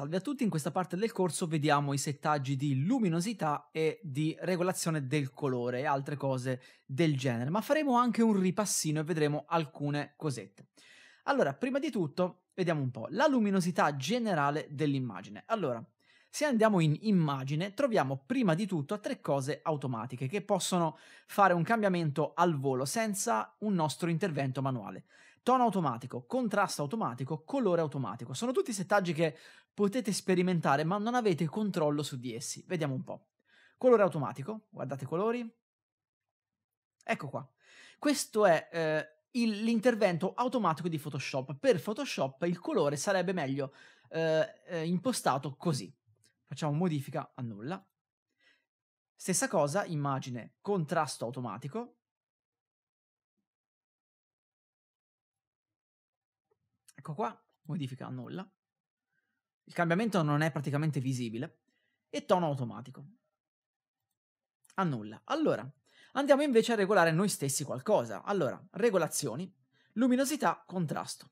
Salve a tutti, in questa parte del corso vediamo i settaggi di luminosità e di regolazione del colore e altre cose del genere, ma faremo anche un ripassino e vedremo alcune cosette. Allora, prima di tutto, vediamo un po' la luminosità generale dell'immagine. Allora, se andiamo in immagine, troviamo prima di tutto tre cose automatiche che possono fare un cambiamento al volo senza un nostro intervento manuale tono automatico, contrasto automatico, colore automatico. Sono tutti settaggi che potete sperimentare ma non avete controllo su di essi. Vediamo un po'. Colore automatico, guardate i colori. Ecco qua. Questo è eh, il, l'intervento automatico di Photoshop. Per Photoshop il colore sarebbe meglio eh, eh impostato così. Facciamo modifica a nulla. Stessa cosa, immagine, contrasto automatico, Ecco qua, modifica nulla. Il cambiamento non è praticamente visibile. E tono automatico. nulla. Allora, andiamo invece a regolare noi stessi qualcosa. Allora, regolazioni, luminosità, contrasto.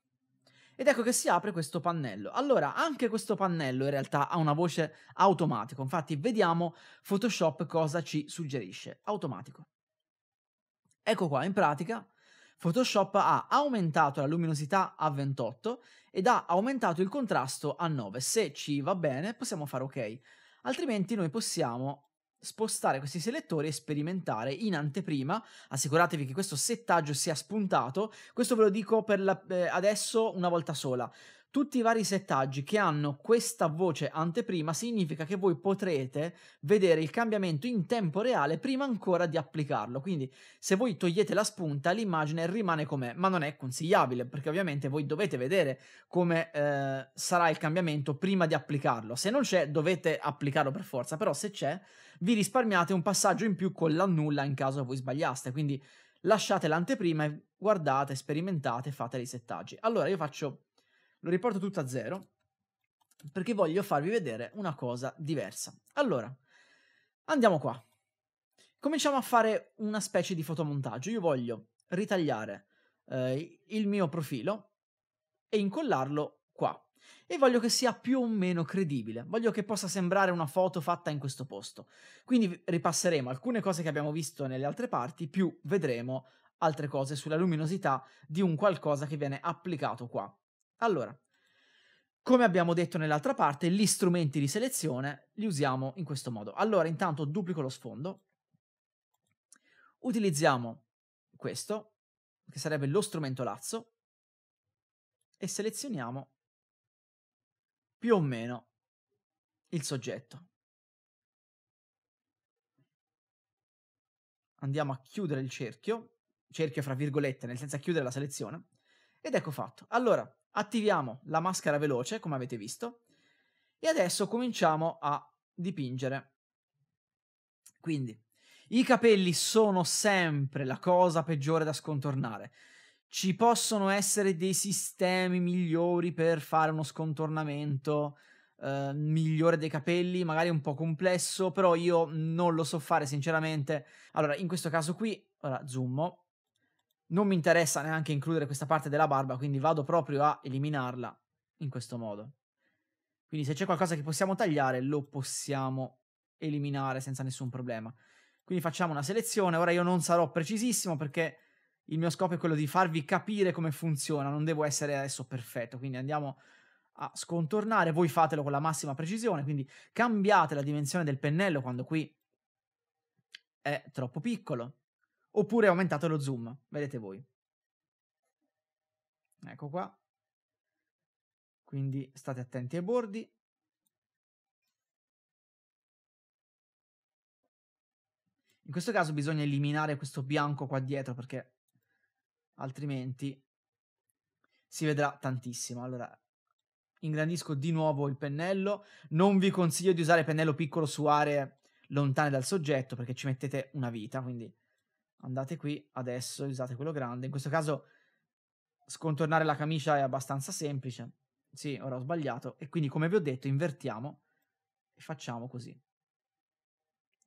Ed ecco che si apre questo pannello. Allora, anche questo pannello in realtà ha una voce automatico. Infatti, vediamo Photoshop cosa ci suggerisce. Automatico. Ecco qua, in pratica, Photoshop ha aumentato la luminosità a 28 ed ha aumentato il contrasto a 9. Se ci va bene possiamo fare ok, altrimenti noi possiamo spostare questi selettori e sperimentare in anteprima. Assicuratevi che questo settaggio sia spuntato. Questo ve lo dico per la, eh, adesso una volta sola. Tutti i vari settaggi che hanno questa voce anteprima significa che voi potrete vedere il cambiamento in tempo reale prima ancora di applicarlo. Quindi se voi togliete la spunta l'immagine rimane com'è, ma non è consigliabile perché ovviamente voi dovete vedere come eh, sarà il cambiamento prima di applicarlo. Se non c'è dovete applicarlo per forza, però se c'è vi risparmiate un passaggio in più con l'annulla in caso voi sbagliaste. Quindi lasciate l'anteprima e guardate, sperimentate, fate i settaggi. Allora io faccio lo riporto tutto a zero perché voglio farvi vedere una cosa diversa. Allora, andiamo qua. Cominciamo a fare una specie di fotomontaggio. Io voglio ritagliare eh, il mio profilo e incollarlo qua. E voglio che sia più o meno credibile. Voglio che possa sembrare una foto fatta in questo posto. Quindi ripasseremo alcune cose che abbiamo visto nelle altre parti, più vedremo altre cose sulla luminosità di un qualcosa che viene applicato qua. Allora, come abbiamo detto nell'altra parte, gli strumenti di selezione li usiamo in questo modo. Allora, intanto duplico lo sfondo, utilizziamo questo, che sarebbe lo strumento lazzo, e selezioniamo più o meno il soggetto. Andiamo a chiudere il cerchio, cerchio fra virgolette, nel senso a chiudere la selezione, ed ecco fatto. Allora, Attiviamo la maschera veloce, come avete visto, e adesso cominciamo a dipingere. Quindi, i capelli sono sempre la cosa peggiore da scontornare. Ci possono essere dei sistemi migliori per fare uno scontornamento eh, migliore dei capelli, magari un po' complesso, però io non lo so fare sinceramente. Allora, in questo caso qui, ora zoomo, non mi interessa neanche includere questa parte della barba, quindi vado proprio a eliminarla in questo modo. Quindi se c'è qualcosa che possiamo tagliare, lo possiamo eliminare senza nessun problema. Quindi facciamo una selezione, ora io non sarò precisissimo perché il mio scopo è quello di farvi capire come funziona, non devo essere adesso perfetto, quindi andiamo a scontornare, voi fatelo con la massima precisione, quindi cambiate la dimensione del pennello quando qui è troppo piccolo, oppure aumentate lo zoom, vedete voi. Ecco qua. Quindi state attenti ai bordi. In questo caso bisogna eliminare questo bianco qua dietro perché altrimenti si vedrà tantissimo. Allora ingrandisco di nuovo il pennello. Non vi consiglio di usare pennello piccolo su aree lontane dal soggetto perché ci mettete una vita, quindi andate qui adesso, usate quello grande. In questo caso scontornare la camicia è abbastanza semplice. Sì, ora ho sbagliato. E quindi, come vi ho detto, invertiamo e facciamo così.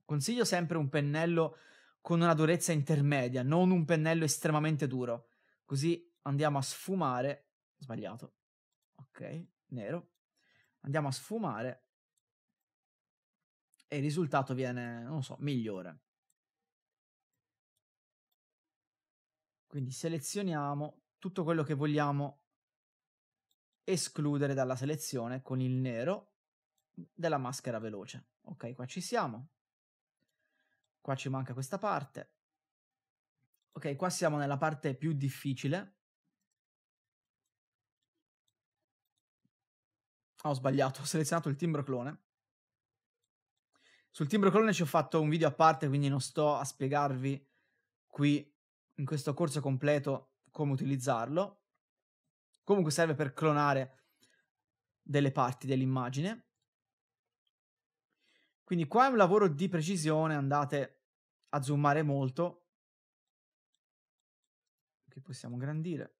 Consiglio sempre un pennello con una durezza intermedia, non un pennello estremamente duro. Così andiamo a sfumare. Sbagliato. Ok, nero. Andiamo a sfumare e il risultato viene, non lo so, migliore. Quindi selezioniamo tutto quello che vogliamo escludere dalla selezione con il nero della maschera veloce. Ok, qua ci siamo. Qua ci manca questa parte. Ok, qua siamo nella parte più difficile. Oh, ho sbagliato, ho selezionato il timbro clone. Sul timbro clone ci ho fatto un video a parte, quindi non sto a spiegarvi qui in questo corso completo come utilizzarlo. Comunque serve per clonare delle parti dell'immagine. Quindi qua è un lavoro di precisione, andate a zoomare molto, che possiamo grandire.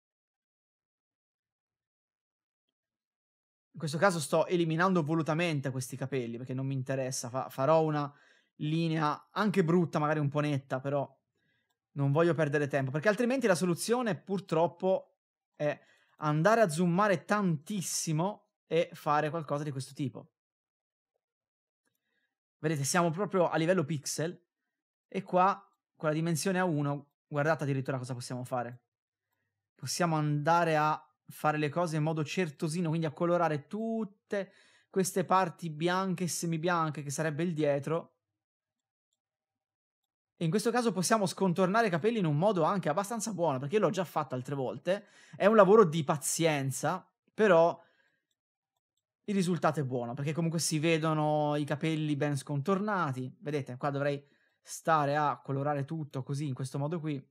In questo caso sto eliminando volutamente questi capelli perché non mi interessa, Fa farò una linea anche brutta, magari un po' netta, però non voglio perdere tempo, perché altrimenti la soluzione purtroppo è andare a zoomare tantissimo e fare qualcosa di questo tipo. Vedete, siamo proprio a livello pixel e qua con la dimensione A1 guardate addirittura cosa possiamo fare. Possiamo andare a fare le cose in modo certosino, quindi a colorare tutte queste parti bianche e semibianche che sarebbe il dietro in questo caso possiamo scontornare i capelli in un modo anche abbastanza buono, perché l'ho già fatto altre volte. È un lavoro di pazienza, però il risultato è buono, perché comunque si vedono i capelli ben scontornati. Vedete, qua dovrei stare a colorare tutto così, in questo modo qui,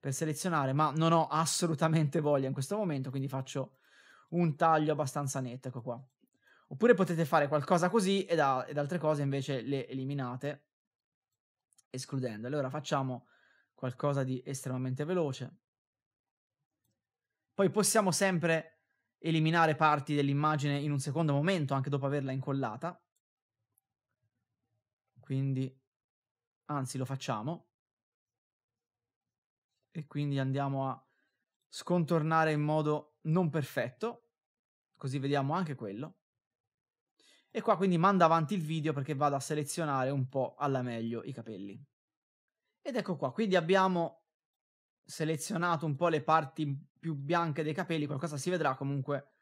per selezionare, ma non ho assolutamente voglia in questo momento, quindi faccio un taglio abbastanza netto, ecco qua. Oppure potete fare qualcosa così ed, a, ed altre cose invece le eliminate escludendo. Allora facciamo qualcosa di estremamente veloce. Poi possiamo sempre eliminare parti dell'immagine in un secondo momento, anche dopo averla incollata. Quindi, anzi, lo facciamo. E quindi andiamo a scontornare in modo non perfetto, così vediamo anche quello. E qua quindi manda avanti il video perché vado a selezionare un po' alla meglio i capelli. Ed ecco qua, quindi abbiamo selezionato un po' le parti più bianche dei capelli, qualcosa si vedrà comunque.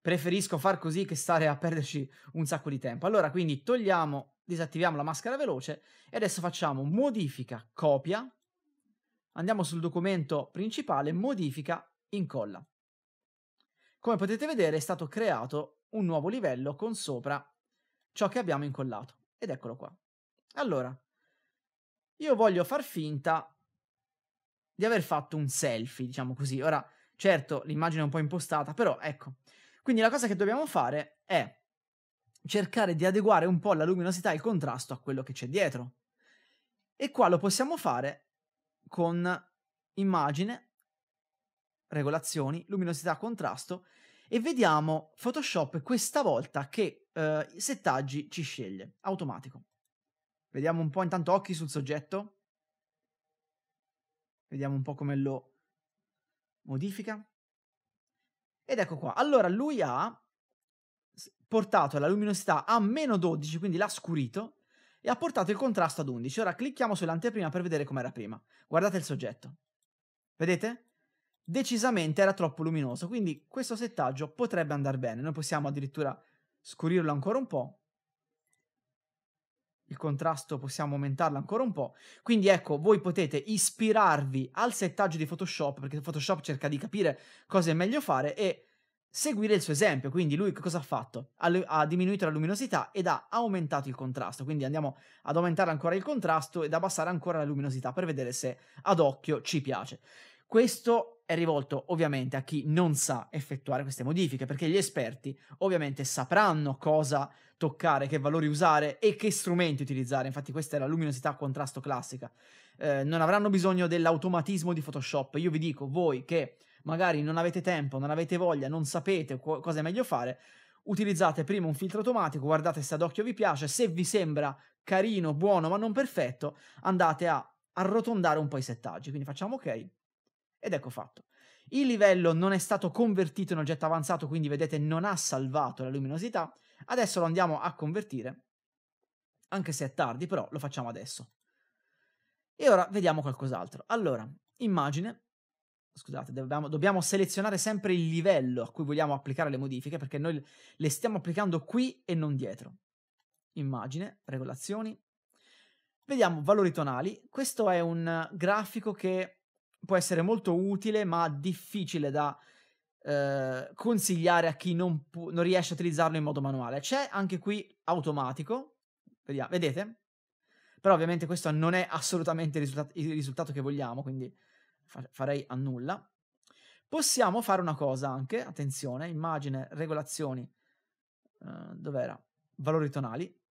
Preferisco far così che stare a perderci un sacco di tempo. Allora, quindi togliamo, disattiviamo la maschera veloce e adesso facciamo modifica, copia, andiamo sul documento principale, modifica, incolla. Come potete vedere è stato creato un nuovo livello con sopra ciò che abbiamo incollato. Ed eccolo qua. Allora, io voglio far finta di aver fatto un selfie, diciamo così. Ora, certo, l'immagine è un po' impostata, però ecco. Quindi la cosa che dobbiamo fare è cercare di adeguare un po' la luminosità e il contrasto a quello che c'è dietro. E qua lo possiamo fare con immagine, regolazioni, luminosità, contrasto e vediamo Photoshop questa volta che eh, settaggi ci sceglie, automatico. Vediamo un po' intanto occhi sul soggetto. Vediamo un po' come lo modifica. Ed ecco qua. Allora, lui ha portato la luminosità a meno 12, quindi l'ha scurito, e ha portato il contrasto ad 11. Ora clicchiamo sull'anteprima per vedere com'era prima. Guardate il soggetto. Vedete? decisamente era troppo luminoso, quindi questo settaggio potrebbe andare bene. Noi possiamo addirittura scurirlo ancora un po'. Il contrasto possiamo aumentarlo ancora un po'. Quindi ecco, voi potete ispirarvi al settaggio di Photoshop, perché Photoshop cerca di capire cosa è meglio fare e seguire il suo esempio. Quindi lui cosa ha fatto? Ha, ha, diminuito la luminosità ed ha aumentato il contrasto. Quindi andiamo ad aumentare ancora il contrasto ed abbassare ancora la luminosità per vedere se ad occhio ci piace. Questo è rivolto ovviamente a chi non sa effettuare queste modifiche, perché gli esperti ovviamente sapranno cosa toccare, che valori usare e che strumenti utilizzare. Infatti questa è la luminosità a contrasto classica. Eh, non avranno bisogno dell'automatismo di Photoshop. Io vi dico, voi che magari non avete tempo, non avete voglia, non sapete co- cosa è meglio fare, utilizzate prima un filtro automatico, guardate se ad occhio vi piace, se vi sembra carino, buono ma non perfetto, andate a arrotondare un po' i settaggi. Quindi facciamo ok ed ecco fatto. Il livello non è stato convertito in oggetto avanzato, quindi vedete non ha salvato la luminosità. Adesso lo andiamo a convertire, anche se è tardi, però lo facciamo adesso. E ora vediamo qualcos'altro. Allora, immagine. Scusate, dobbiamo, dobbiamo, selezionare sempre il livello a cui vogliamo applicare le modifiche, perché noi le stiamo applicando qui e non dietro. Immagine, regolazioni. Vediamo valori tonali. Questo è un grafico che può essere molto utile, ma difficile da eh, consigliare a chi non, pu- non, riesce a utilizzarlo in modo manuale. C'è anche qui automatico, vediamo, vedete? Però ovviamente questo non è assolutamente il, risultat- il risultato che vogliamo, quindi fa- farei a nulla. Possiamo fare una cosa anche, attenzione, immagine, regolazioni, eh, dov'era? Valori tonali.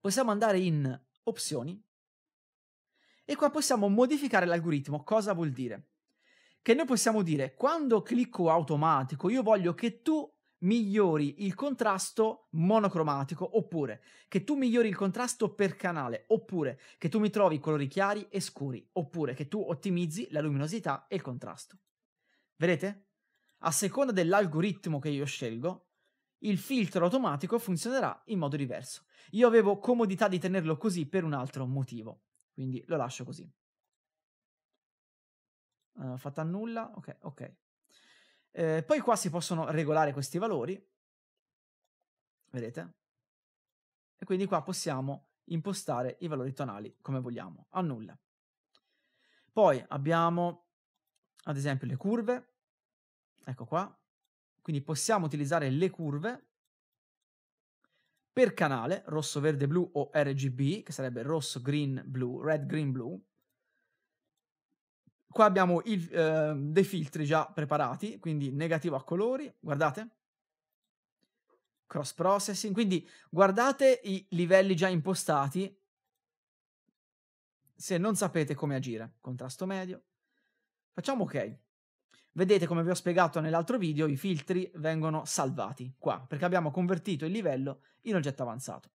Possiamo andare in opzioni e qua possiamo modificare l'algoritmo. Cosa vuol dire? Che noi possiamo dire quando clicco automatico io voglio che tu migliori il contrasto monocromatico, oppure che tu migliori il contrasto per canale, oppure che tu mi trovi colori chiari e scuri, oppure che tu ottimizzi la luminosità e il contrasto. Vedete? A seconda dell'algoritmo che io scelgo, il filtro automatico funzionerà in modo diverso. Io avevo comodità di tenerlo così per un altro motivo. Quindi lo lascio così. Uh, fatta nulla, ok, ok. Eh, poi qua si possono regolare questi valori, vedete? E quindi qua possiamo impostare i valori tonali come vogliamo, a nulla. Poi abbiamo, ad esempio, le curve, ecco qua. Quindi possiamo utilizzare le curve per canale, rosso, verde, blu o RGB, che sarebbe rosso, green, blu, red, green, blu. Qua abbiamo il, eh, dei filtri già preparati, quindi negativo a colori, guardate. Cross processing, quindi guardate i livelli già impostati se non sapete come agire. Contrasto medio. Facciamo ok. Vedete come vi ho spiegato nell'altro video, i filtri vengono salvati qua, perché abbiamo convertito il livello in oggetto avanzato.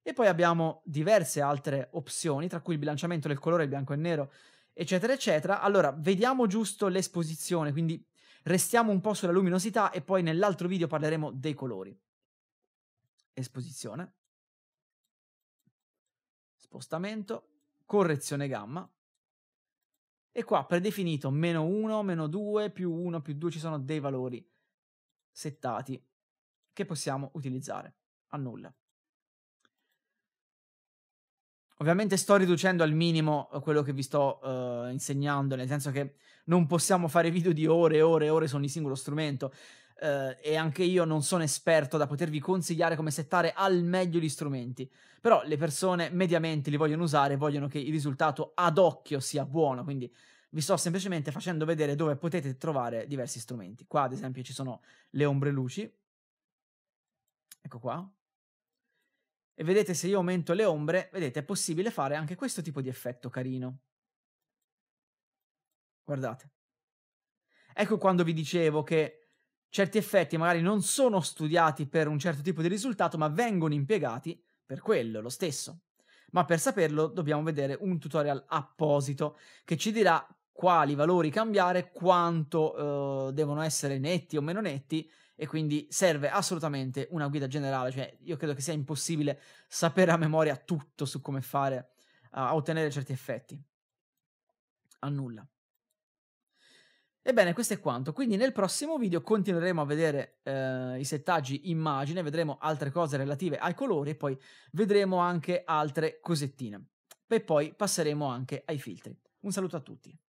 E poi abbiamo diverse altre opzioni, tra cui il bilanciamento del colore bianco e nero, eccetera, eccetera. Allora, vediamo giusto l'esposizione, quindi restiamo un po' sulla luminosità e poi nell'altro video parleremo dei colori. Esposizione, spostamento, correzione gamma, e qua predefinito meno 1, meno 2, più 1, più 2 ci sono dei valori settati che possiamo utilizzare. a nulla. Ovviamente sto riducendo al minimo eh, quello che vi sto uh, insegnando, nel senso che non possiamo fare video di ore e ore e ore su ogni singolo strumento eh, e anche io non sono esperto da potervi consigliare come settare al meglio gli strumenti, però le persone mediamente li vogliono usare, vogliono che il risultato ad occhio sia buono, quindi vi sto semplicemente facendo vedere dove potete trovare diversi strumenti. Qua ad esempio ci sono le ombre luci, ecco qua, e vedete se io aumento le ombre, vedete è possibile fare anche questo tipo di effetto carino. Guardate. Ecco quando vi dicevo che certi effetti magari non sono studiati per un certo tipo di risultato, ma vengono impiegati per quello, lo stesso. Ma per saperlo dobbiamo vedere un tutorial apposito che ci dirà quali valori cambiare, quanto eh, devono essere netti o meno netti e quindi serve assolutamente una guida generale, cioè io credo che sia impossibile sapere a memoria tutto su come fare a ottenere certi effetti. A nulla. Ebbene, questo è quanto. Quindi nel prossimo video continueremo a vedere eh, i settaggi immagine, vedremo altre cose relative ai colori e poi vedremo anche altre cosettine. E poi passeremo anche ai filtri. Un saluto a tutti.